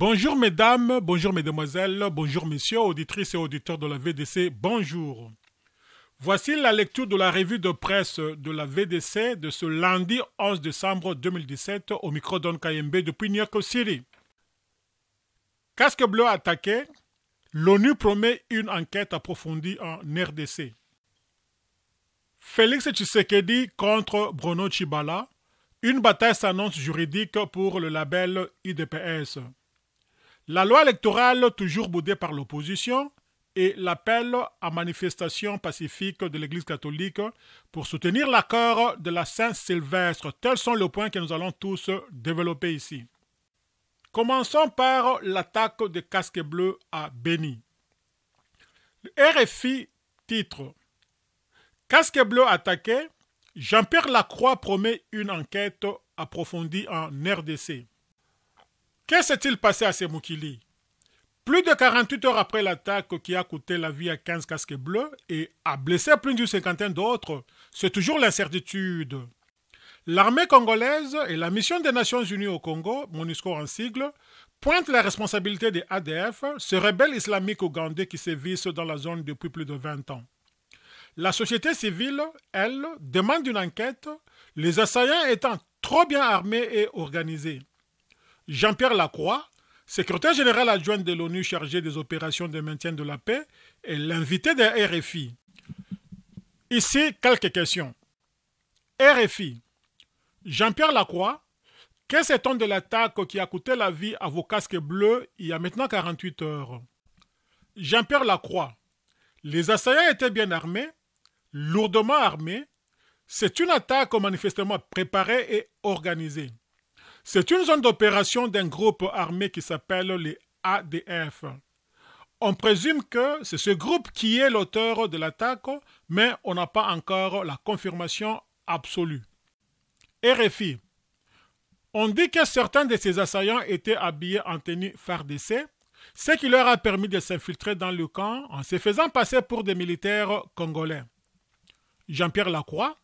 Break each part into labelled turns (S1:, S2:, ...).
S1: Bonjour mesdames, bonjour mesdemoiselles, bonjour messieurs, auditrices et auditeurs de la VDC, bonjour. Voici la lecture de la revue de presse de la VDC de ce lundi 11 décembre 2017 au micro d'On KMB depuis New York Casque bleu attaqué, l'ONU promet une enquête approfondie en RDC. Félix Tshisekedi contre Bruno Chibala, une bataille s'annonce juridique pour le label IDPS. La loi électorale, toujours boudée par l'opposition, et l'appel à manifestation pacifique de l'Église catholique pour soutenir l'accord de la Saint-Sylvestre. Tels sont les points que nous allons tous développer ici. Commençons par l'attaque de casques bleus à Béni. RFI titre Casque bleu attaqué, Jean-Pierre Lacroix promet une enquête approfondie en RDC. Que sest passé à Semukili Plus de 48 heures après l'attaque qui a coûté la vie à 15 casques bleus et a blessé plus d'une cinquantaine d'autres, c'est toujours l'incertitude. L'armée congolaise et la mission des Nations Unies au Congo, MONUSCO en sigle, pointent la responsabilité des ADF, ce rebelle islamique ougandais qui sévissent dans la zone depuis plus de 20 ans. La société civile, elle, demande une enquête, les assaillants étant trop bien armés et organisés. Jean-Pierre Lacroix, secrétaire général adjoint de l'ONU chargé des opérations de maintien de la paix, est l'invité de RFI. Ici, quelques questions. RFI. Jean-Pierre Lacroix, qu'est-ce on de l'attaque qui a coûté la vie à vos casques bleus il y a maintenant 48 heures Jean-Pierre Lacroix. Les assaillants étaient bien armés, lourdement armés. C'est une attaque manifestement préparée et organisée. C'est une zone d'opération d'un groupe armé qui s'appelle les ADF. On présume que c'est ce groupe qui est l'auteur de l'attaque, mais on n'a pas encore la confirmation absolue. RFI. On dit que certains de ces assaillants étaient habillés en tenue fardessée, ce qui leur a permis de s'infiltrer dans le camp en se faisant passer pour des militaires congolais. Jean-Pierre Lacroix.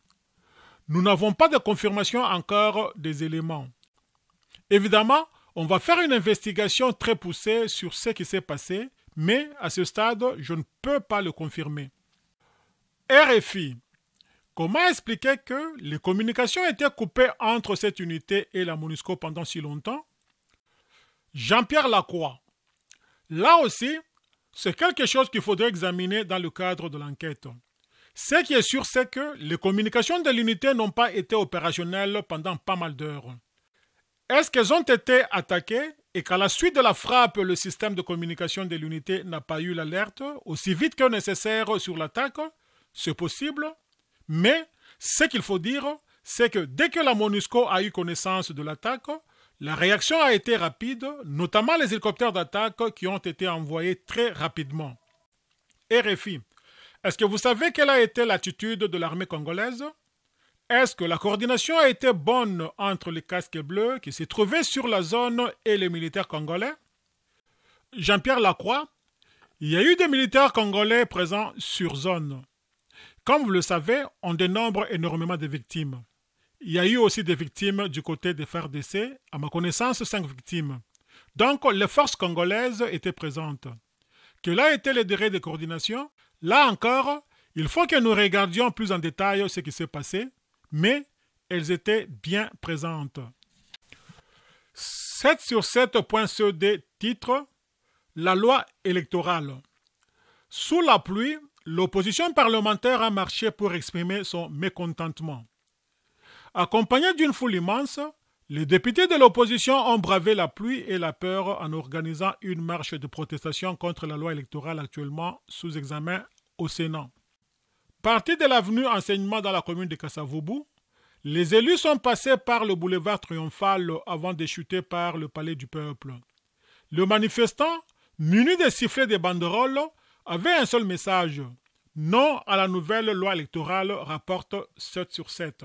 S1: Nous n'avons pas de confirmation encore des éléments. Évidemment, on va faire une investigation très poussée sur ce qui s'est passé, mais à ce stade, je ne peux pas le confirmer. RFI. Comment expliquer que les communications étaient coupées entre cette unité et la MONUSCO pendant si longtemps Jean-Pierre Lacroix. Là aussi, c'est quelque chose qu'il faudrait examiner dans le cadre de l'enquête. Ce qui est sûr, c'est que les communications de l'unité n'ont pas été opérationnelles pendant pas mal d'heures. Est-ce qu'elles ont été attaquées et qu'à la suite de la frappe, le système de communication de l'unité n'a pas eu l'alerte aussi vite que nécessaire sur l'attaque C'est possible. Mais ce qu'il faut dire, c'est que dès que la MONUSCO a eu connaissance de l'attaque, la réaction a été rapide, notamment les hélicoptères d'attaque qui ont été envoyés très rapidement. RFI, est-ce que vous savez quelle a été l'attitude de l'armée congolaise est-ce que la coordination a été bonne entre les casques bleus qui se trouvaient sur la zone et les militaires congolais Jean-Pierre Lacroix, il y a eu des militaires congolais présents sur zone. Comme vous le savez, on dénombre énormément de victimes. Il y a eu aussi des victimes du côté des FRDC, à ma connaissance, cinq victimes. Donc, les forces congolaises étaient présentes. Quel a été le degré de coordination Là encore, il faut que nous regardions plus en détail ce qui s'est passé mais elles étaient bien présentes. 7 sur sept points sur des titres, la loi électorale. Sous la pluie, l'opposition parlementaire a marché pour exprimer son mécontentement. Accompagnés d'une foule immense, les députés de l'opposition ont bravé la pluie et la peur en organisant une marche de protestation contre la loi électorale actuellement sous examen au Sénat. Parti de l'avenue Enseignement dans la commune de Kassavoubou, les élus sont passés par le boulevard triomphal avant de chuter par le palais du peuple. Le manifestant, muni de sifflets de banderoles, avait un seul message Non à la nouvelle loi électorale, rapporte 7 sur 7.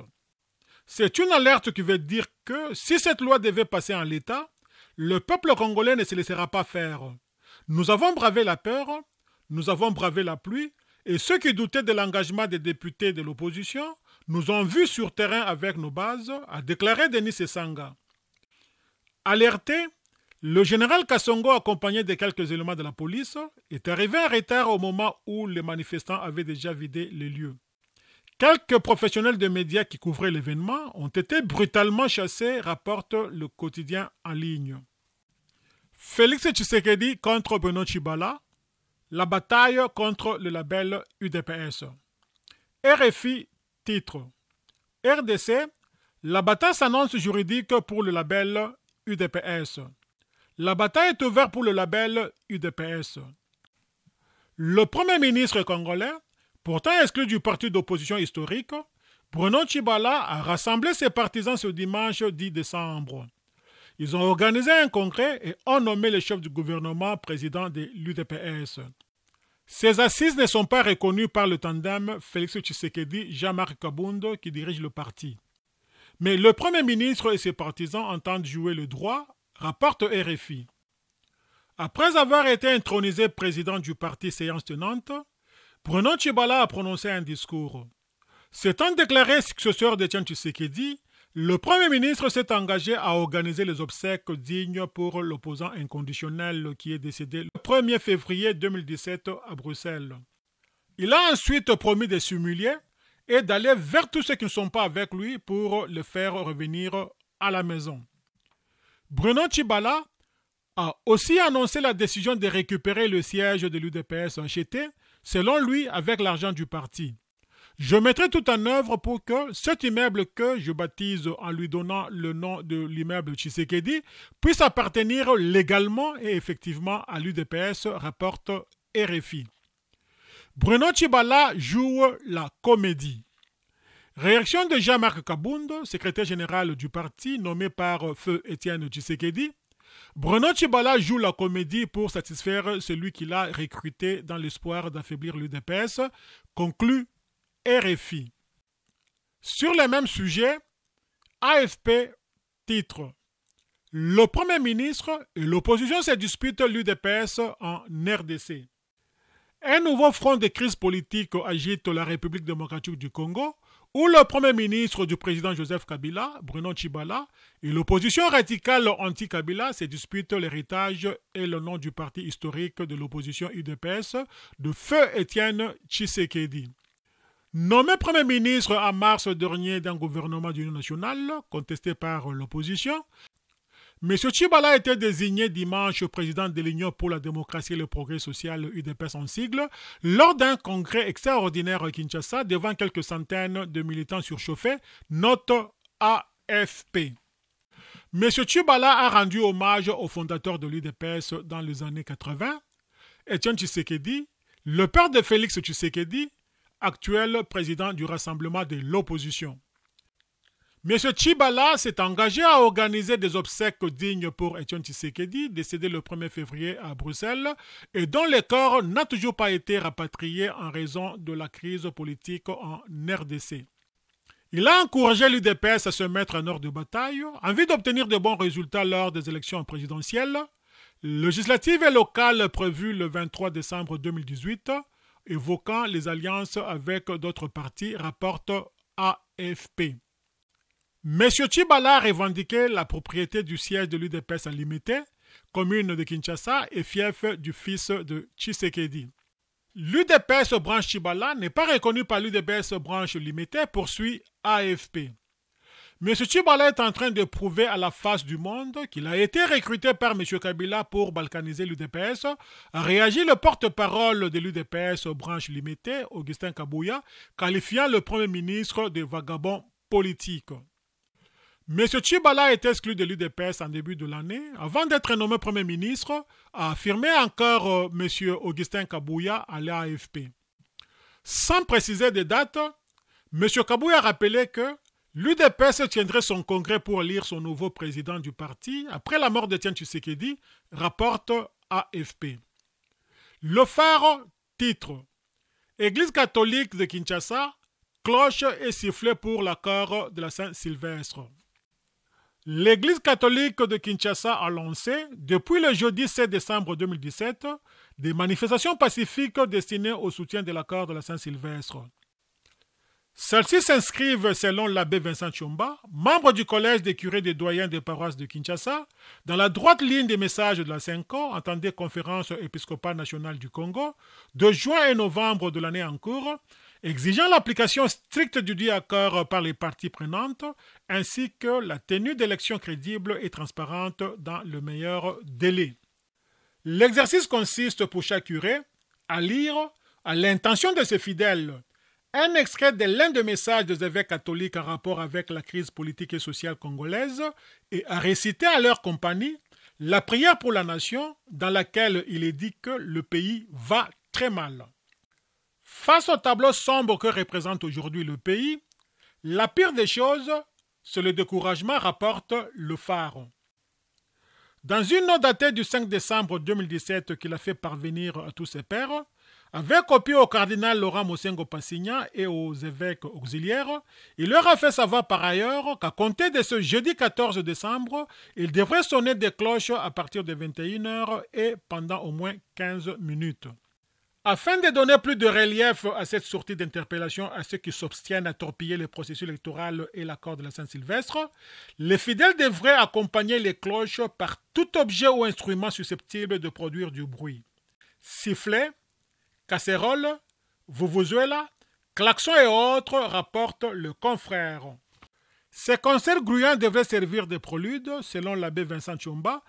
S1: C'est une alerte qui veut dire que si cette loi devait passer en l'état, le peuple congolais ne se laissera pas faire. Nous avons bravé la peur, nous avons bravé la pluie, et ceux qui doutaient de l'engagement des députés de l'opposition nous ont vus sur terrain avec nos bases, a déclaré Denis Sessanga. Alerté, le général Kassongo, accompagné de quelques éléments de la police, est arrivé en retard au moment où les manifestants avaient déjà vidé les lieux. Quelques professionnels de médias qui couvraient l'événement ont été brutalement chassés, rapporte le quotidien en ligne. Félix Tshisekedi contre Benoît Chibala, la bataille contre le label UDPS. RFI titre. RDC, la bataille s'annonce juridique pour le label UDPS. La bataille est ouverte pour le label UDPS. Le premier ministre congolais, pourtant exclu du parti d'opposition historique, Bruno Chibala a rassemblé ses partisans ce dimanche 10 décembre. Ils ont organisé un congrès et ont nommé le chef du gouvernement président de l'UDPS. Ces assises ne sont pas reconnues par le tandem Félix Tshisekedi-Jean-Marc qui dirige le parti. Mais le Premier ministre et ses partisans entendent jouer le droit, rapporte RFI. Après avoir été intronisé président du parti séance tenante, Bruno Tshibala a prononcé un discours. S'étant déclaré successeur de Tshisekedi, le Premier ministre s'est engagé à organiser les obsèques dignes pour l'opposant inconditionnel qui est décédé le 1er février 2017 à Bruxelles. Il a ensuite promis de s'humilier et d'aller vers tous ceux qui ne sont pas avec lui pour le faire revenir à la maison. Bruno Chibala a aussi annoncé la décision de récupérer le siège de l'UDPS en Chété, selon lui avec l'argent du parti. Je mettrai tout en œuvre pour que cet immeuble que je baptise en lui donnant le nom de l'immeuble Tshisekedi puisse appartenir légalement et effectivement à l'UDPS, rapporte RFI. Bruno Tshibala joue la comédie. Réaction de Jean-Marc Kabound, secrétaire général du parti nommé par feu Étienne Tshisekedi. Bruno Tshibala joue la comédie pour satisfaire celui qu'il a recruté dans l'espoir d'affaiblir l'UDPS, conclut RFI. Sur les mêmes sujets, AFP titre Le Premier ministre et l'opposition se disputent l'UDPS en RDC. Un nouveau front de crise politique agite la République démocratique du Congo, où le Premier ministre du président Joseph Kabila, Bruno Chibala, et l'opposition radicale anti-Kabila se disputent l'héritage et le nom du parti historique de l'opposition UDPS de Feu Étienne Tshisekedi. Nommé Premier ministre en mars dernier d'un gouvernement d'union nationale contesté par l'opposition, M. Chibala a été désigné dimanche président de l'Union pour la démocratie et le progrès social UDPS en sigle lors d'un congrès extraordinaire à Kinshasa devant quelques centaines de militants surchauffés, note AFP. M. Chibala a rendu hommage au fondateur de l'UDPS dans les années 80, Etienne Tshisekedi, le père de Félix Tshisekedi, actuel président du rassemblement de l'opposition. M. Chibala s'est engagé à organiser des obsèques dignes pour Etienne Tshisekedi, décédé le 1er février à Bruxelles, et dont le corps n'a toujours pas été rapatrié en raison de la crise politique en RDC. Il a encouragé l'UDPS à se mettre en ordre de bataille, en vue d'obtenir de bons résultats lors des élections présidentielles, législatives et locales prévues le 23 décembre 2018, évoquant les alliances avec d'autres partis, rapporte AFP. M. Chibala revendiquait la propriété du siège de l'UDPS à Limité, commune de Kinshasa et fief du fils de Tshisekedi. L'UDPS branche Chibala n'est pas reconnue par l'UDPS branche Limité, poursuit AFP. M. Chibala est en train de prouver à la face du monde qu'il a été recruté par M. Kabila pour balkaniser l'UDPS, réagi le porte-parole de l'UDPS aux branches limitées, Augustin Kabouya, qualifiant le Premier ministre de vagabond politique. M. Chibala est exclu de l'UDPS en début de l'année. Avant d'être nommé Premier ministre, a affirmé encore euh, M. Augustin Kabouya à l'AFP. Sans préciser de date, M. Kabouya a rappelé que se tiendrait son congrès pour élire son nouveau président du parti après la mort de Tshisekedi, rapporte AFP. Le phare titre Église catholique de Kinshasa, cloche et sifflet pour l'accord de la Saint-Sylvestre. L'Église catholique de Kinshasa a lancé, depuis le jeudi 7 décembre 2017, des manifestations pacifiques destinées au soutien de l'accord de la Saint-Sylvestre. Celles-ci s'inscrivent, selon l'abbé Vincent Chumba, membre du Collège des curés des doyens des paroisses de Kinshasa, dans la droite ligne des messages de la CENCO, entendez Conférence épiscopale nationale du Congo, de juin et novembre de l'année en cours, exigeant l'application stricte du dit accord par les parties prenantes, ainsi que la tenue d'élections crédibles et transparentes dans le meilleur délai. L'exercice consiste pour chaque curé à lire, à l'intention de ses fidèles, un extrait de l'un des messages des évêques catholiques en rapport avec la crise politique et sociale congolaise et a récité à leur compagnie la prière pour la nation dans laquelle il est dit que le pays va très mal. Face au tableau sombre que représente aujourd'hui le pays, la pire des choses, c'est le découragement, rapporte le phare. Dans une note datée du 5 décembre 2017 qu'il a fait parvenir à tous ses pères, avec copié au cardinal Laurent Mosengo Passigna et aux évêques auxiliaires, il leur a fait savoir par ailleurs qu'à compter de ce jeudi 14 décembre, il devrait sonner des cloches à partir de 21h et pendant au moins 15 minutes. Afin de donner plus de relief à cette sortie d'interpellation à ceux qui s'obstinent à torpiller le processus électoral et l'accord de la Saint-Sylvestre, les fidèles devraient accompagner les cloches par tout objet ou instrument susceptible de produire du bruit. Sifflets, casseroles, là, Klaxon et autres, rapporte le confrère. Ces concerts gruyants devraient servir de prélude, selon l'abbé Vincent Chumba,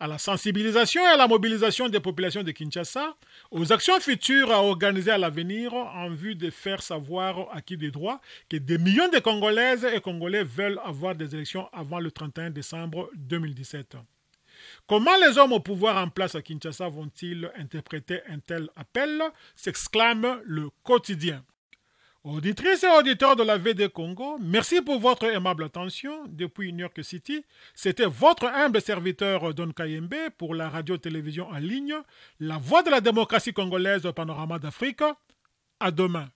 S1: à la sensibilisation et à la mobilisation des populations de Kinshasa, aux actions futures à organiser à l'avenir en vue de faire savoir à qui des droits que des millions de Congolaises et Congolais veulent avoir des élections avant le 31 décembre 2017. Comment les hommes au pouvoir en place à Kinshasa vont-ils interpréter un tel appel s'exclame le quotidien. Auditrices et auditeurs de la VD Congo, merci pour votre aimable attention depuis New York City. C'était votre humble serviteur Don Kayembe pour la radio-télévision en ligne, la voix de la démocratie congolaise au panorama d'Afrique. À demain.